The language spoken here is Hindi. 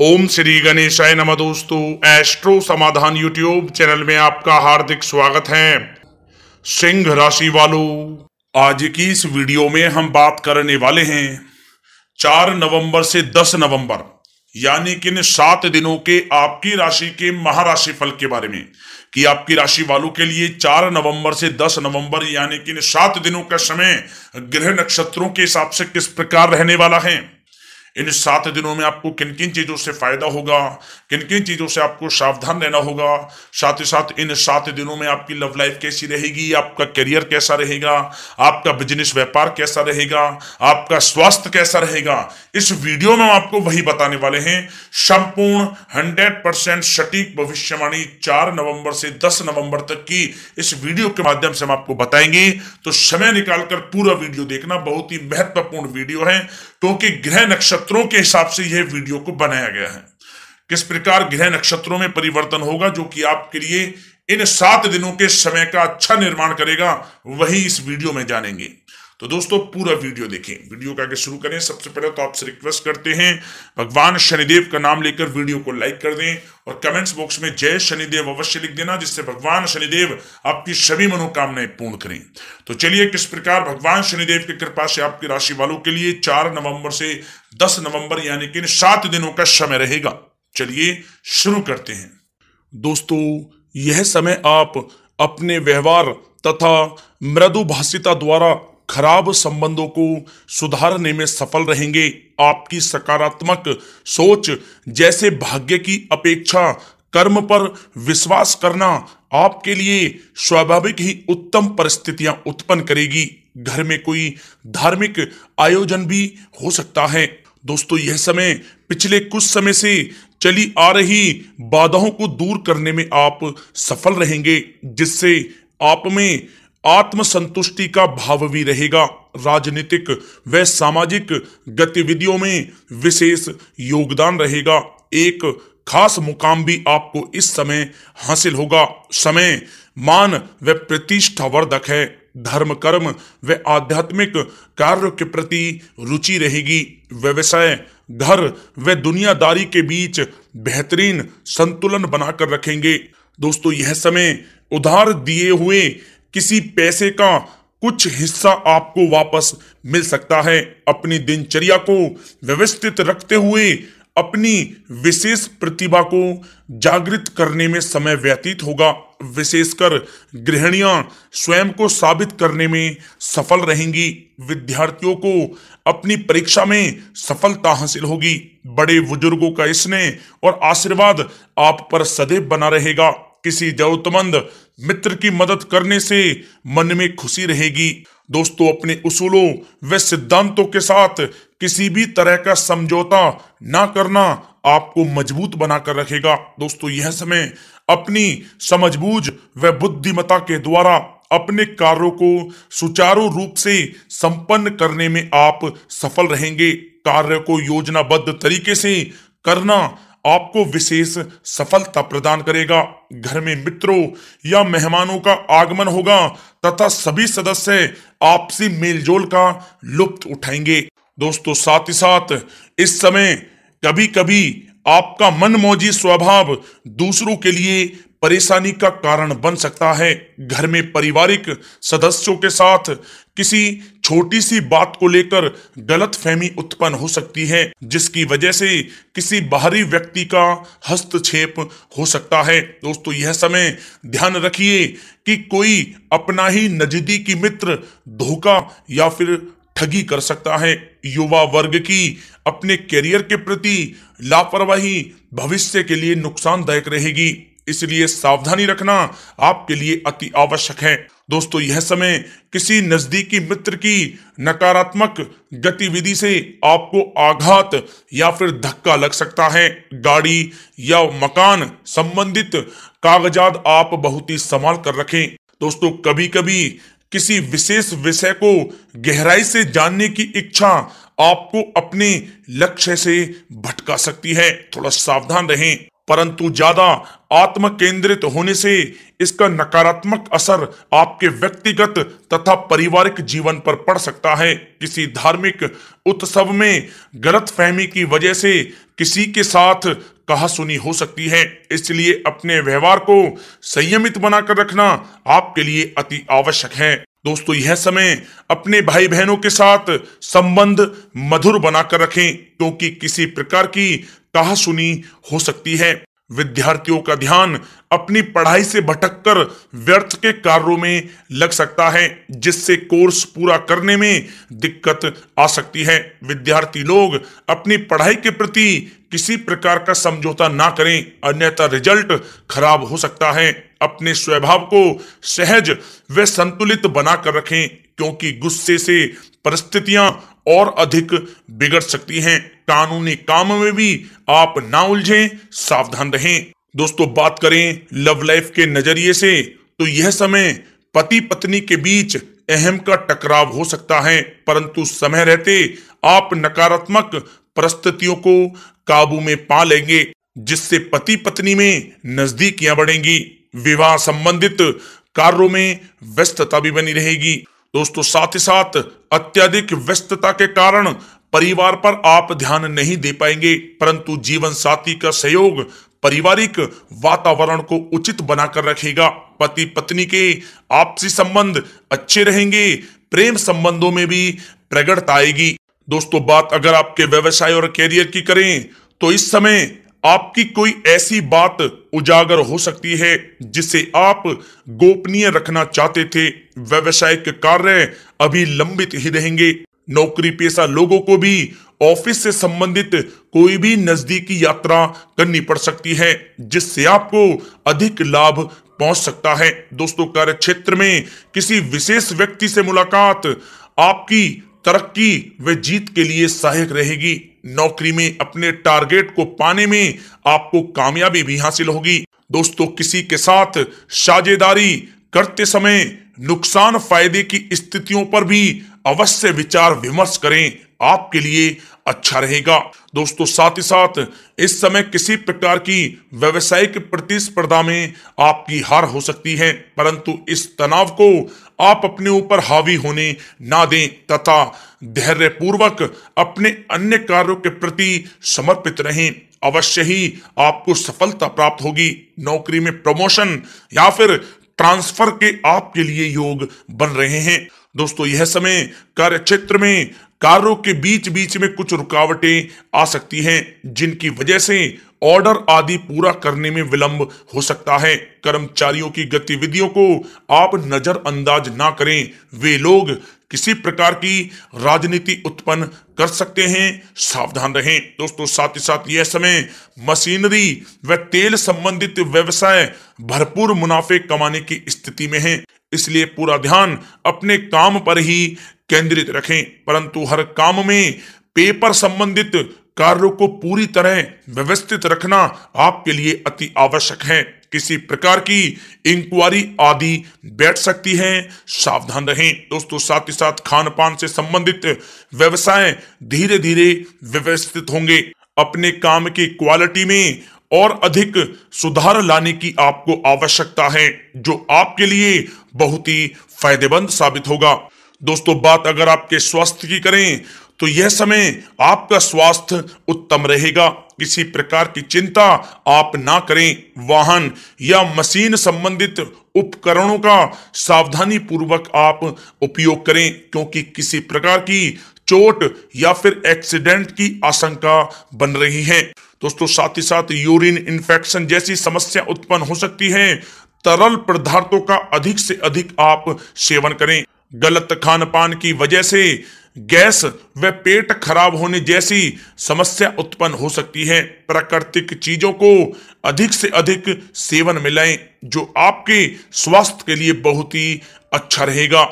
ओम श्री गणेशाय नमः दोस्तों एस्ट्रो समाधान यूट्यूब चैनल में आपका हार्दिक स्वागत है सिंह राशि वालों आज की इस वीडियो में हम बात करने वाले हैं चार नवंबर से दस नवंबर यानी कि इन सात दिनों के आपकी राशि के महाराशि फल के बारे में कि आपकी राशि वालों के लिए चार नवंबर से दस नवंबर यानी कि इन सात दिनों का समय ग्रह नक्षत्रों के हिसाब से किस प्रकार रहने वाला है इन सात दिनों में आपको किन किन चीज़ों से फ़ायदा होगा किन किन चीज़ों से आपको सावधान रहना होगा साथ ही साथ इन सात दिनों में आपकी लव लाइफ कैसी रहेगी आपका करियर कैसा रहेगा आपका बिजनेस व्यापार कैसा रहेगा आपका स्वास्थ्य कैसा रहेगा इस वीडियो में हम आपको वही बताने वाले हैं संपूर्ण हंड्रेड परसेंट सटीक भविष्यवाणी चार नवंबर से दस नवंबर तक की इस वीडियो के माध्यम से हम आपको बताएंगे तो समय निकालकर पूरा वीडियो देखना बहुत ही महत्वपूर्ण वीडियो है क्योंकि ग्रह नक्षत्र नक्षत्रों के हिसाब से यह वीडियो को बनाया गया है किस प्रकार ग्रह नक्षत्रों में परिवर्तन होगा जो कि आपके लिए इन सात दिनों के समय का अच्छा निर्माण करेगा वही इस वीडियो में जानेंगे तो दोस्तों पूरा वीडियो देखें वीडियो का आगे शुरू करें सबसे पहले तो आपसे रिक्वेस्ट करते हैं भगवान शनिदेव का नाम लेकर वीडियो को लाइक कर दें और कमेंट्स बॉक्स में जय शनिदेव अवश्य लिख देना जिससे भगवान शनिदेव आपकी सभी मनोकामनाएं पूर्ण करें तो चलिए किस प्रकार भगवान शनिदेव की कृपा से आपकी राशि वालों के लिए चार नवंबर से दस नवंबर यानी कि सात दिनों का समय रहेगा चलिए शुरू करते हैं दोस्तों यह समय आप अपने व्यवहार तथा मृदु भाषिता द्वारा खराब संबंधों को सुधारने में सफल रहेंगे आपकी सकारात्मक सोच जैसे भाग्य की अपेक्षा कर्म पर विश्वास करना आपके लिए स्वाभाविक ही उत्तम परिस्थितियां उत्पन्न करेगी घर में कोई धार्मिक आयोजन भी हो सकता है दोस्तों यह समय पिछले कुछ समय से चली आ रही बाधाओं को दूर करने में आप सफल रहेंगे जिससे आप में आत्मसंतुष्टि का भाव भी रहेगा राजनीतिक व सामाजिक गतिविधियों में विशेष योगदान रहेगा एक खास मुकाम भी आपको इस समय हासिल होगा समय मान व प्रतिष्ठा वर्धक है धर्म कर्म व आध्यात्मिक कार्य के प्रति रुचि रहेगी व्यवसाय घर व दुनियादारी के बीच बेहतरीन संतुलन बनाकर रखेंगे दोस्तों यह समय उधार दिए हुए किसी पैसे का कुछ हिस्सा आपको वापस मिल सकता है अपनी दिनचर्या को व्यवस्थित रखते हुए अपनी विशेष प्रतिभा को जागृत करने में समय व्यतीत होगा विशेषकर गृहणियां स्वयं को साबित करने में सफल रहेंगी विद्यार्थियों को अपनी परीक्षा में सफलता हासिल होगी बड़े बुजुर्गों का स्नेह और आशीर्वाद आप पर सदैव बना रहेगा किसी जरूरतमंद मित्र की मदद करने से मन में खुशी रहेगी दोस्तों अपने उसूलों व सिद्धांतों के साथ किसी भी तरह का समझौता ना करना आपको मजबूत बनाकर रखेगा दोस्तों यह समय अपनी समझबूझ व बुद्धिमता के द्वारा अपने कार्यों को सुचारू रूप से संपन्न करने में आप सफल रहेंगे कार्य को योजनाबद्ध तरीके से करना आपको विशेष सफलता प्रदान करेगा घर में मित्रों या मेहमानों का आगमन होगा तथा सभी सदस्य आपसी मेलजोल का लुप्त उठाएंगे दोस्तों साथ ही साथ इस समय कभी कभी आपका मनमोजी स्वभाव दूसरों के लिए परेशानी का कारण बन सकता है घर में पारिवारिक सदस्यों के साथ किसी छोटी सी बात को लेकर गलत फहमी उत्पन्न हो सकती है जिसकी वजह से किसी बाहरी व्यक्ति का हस्तक्षेप हो सकता है दोस्तों यह समय ध्यान रखिए कि कोई अपना ही नजदीकी मित्र धोखा या फिर ठगी कर सकता है युवा वर्ग की अपने करियर के प्रति लापरवाही भविष्य के लिए नुकसानदायक रहेगी इसलिए सावधानी रखना आपके लिए अति आवश्यक है दोस्तों यह समय किसी नजदीकी मित्र की नकारात्मक गतिविधि से आपको आघात या फिर धक्का लग सकता है गाड़ी या मकान संबंधित कागजात आप बहुत ही संभाल कर रखें दोस्तों कभी कभी किसी विशेष विषय को गहराई से जानने की इच्छा आपको अपने लक्ष्य से भटका सकती है थोड़ा सावधान रहें परंतु ज्यादा आत्म केंद्रित होने से इसका नकारात्मक असर आपके व्यक्तिगत तथा पारिवारिक जीवन पर पड़ सकता है किसी धार्मिक उत्सव में गलत फहमी की वजह से किसी के साथ कहा सुनी हो सकती है इसलिए अपने व्यवहार को संयमित बनाकर रखना आपके लिए अति आवश्यक है दोस्तों यह समय अपने भाई बहनों के साथ संबंध मधुर बनाकर रखें क्योंकि किसी प्रकार की कहा सुनी हो सकती है विद्यार्थियों का ध्यान अपनी पढ़ाई से भटककर व्यर्थ के कार्यों में लग सकता है जिससे कोर्स पूरा करने में दिक्कत आ सकती है विद्यार्थी लोग अपनी पढ़ाई के प्रति किसी प्रकार का समझौता ना करें अन्यथा रिजल्ट खराब हो सकता है अपने स्वभाव को सहज व संतुलित बनाकर रखें क्योंकि गुस्से से परिस्थितियां और अधिक बिगड़ सकती हैं कानूनी काम में भी आप ना उलझें सावधान रहें दोस्तों बात करें लव लाइफ के नजरिए से तो यह समय पति पत्नी के बीच अहम का टकराव हो सकता है परंतु समय रहते आप नकारात्मक परिस्थितियों को काबू में पा लेंगे जिससे पति पत्नी में नजदीकियां बढ़ेंगी विवाह संबंधित कार्यों में व्यस्तता भी बनी रहेगी दोस्तों साथ ही साथ अत्यधिक व्यस्तता के कारण परिवार पर आप ध्यान नहीं दे पाएंगे परंतु जीवन साथी का सहयोग पारिवारिक वातावरण को उचित बनाकर रखेगा पति पत्नी के आपसी संबंध अच्छे रहेंगे प्रेम संबंधों में भी प्रगड़ता आएगी दोस्तों बात अगर आपके व्यवसाय और करियर की करें तो इस समय आपकी कोई ऐसी बात उजागर हो सकती है जिसे आप गोपनीय रखना चाहते थे व्यवसायिक कार्य अभी लंबित ही रहेंगे नौकरी पेशा लोगों को भी ऑफिस से संबंधित कोई भी नजदीकी यात्रा करनी पड़ सकती है जिससे आपको अधिक लाभ पहुंच सकता है दोस्तों कार्य क्षेत्र में किसी विशेष व्यक्ति से मुलाकात आपकी तरक्की व जीत के लिए सहायक रहेगी नौकरी में अपने टारगेट को पाने में आपको कामयाबी भी हासिल होगी दोस्तों किसी के साथ साझेदारी करते समय नुकसान फायदे की स्थितियों पर भी अवश्य विचार विमर्श करें आपके लिए अच्छा रहेगा दोस्तों साथ ही साथ इस समय किसी प्रकार की व्यवसायिक प्रतिस्पर्धा में आपकी हार हो सकती है परंतु इस तनाव को आप अपने ऊपर हावी होने ना दें तथा धैर्य पूर्वक अपने अन्य कार्यों के प्रति समर्पित रहें अवश्य ही आपको सफलता प्राप्त होगी नौकरी में प्रमोशन या फिर ट्रांसफर के आपके लिए योग बन रहे हैं दोस्तों यह समय कार्य क्षेत्र में कारों के बीच बीच में कुछ रुकावटें आ सकती हैं जिनकी वजह से ऑर्डर आदि पूरा करने में विलंब हो सकता है कर्मचारियों की गतिविधियों को आप नजरअंदाज ना करें वे लोग किसी प्रकार की राजनीति उत्पन्न कर सकते हैं सावधान रहें दोस्तों साथ ही साथ यह समय मशीनरी व तेल संबंधित व्यवसाय भरपूर मुनाफे कमाने की स्थिति में है इसलिए पूरा ध्यान अपने काम पर ही केंद्रित रखें परंतु हर काम में पेपर संबंधित कार्यों को पूरी तरह व्यवस्थित रखना आपके लिए अति आवश्यक है किसी प्रकार की इंक्वायरी आदि बैठ सकती है सावधान रहें दोस्तों साथ ही साथ खान पान से संबंधित व्यवसाय धीरे धीरे व्यवस्थित होंगे अपने काम की क्वालिटी में और अधिक सुधार लाने की आपको आवश्यकता है जो आपके लिए बहुत ही फायदेमंद साबित होगा दोस्तों बात अगर आपके स्वास्थ्य की करें तो यह समय आपका स्वास्थ्य उत्तम रहेगा किसी प्रकार की चिंता आप ना करें वाहन या मशीन संबंधित उपकरणों का सावधानी पूर्वक आप उपयोग करें क्योंकि किसी प्रकार की चोट या फिर एक्सीडेंट की आशंका बन रही है दोस्तों साथ ही साथ यूरिन इन्फेक्शन जैसी समस्या उत्पन्न हो सकती है तरल पदार्थों का अधिक से अधिक आप सेवन करें गलत खान पान की वजह से गैस व पेट खराब होने जैसी समस्या उत्पन्न हो सकती है प्राकृतिक चीजों को अधिक से अधिक सेवन मिलाएं जो आपके स्वास्थ्य के लिए बहुत ही अच्छा रहेगा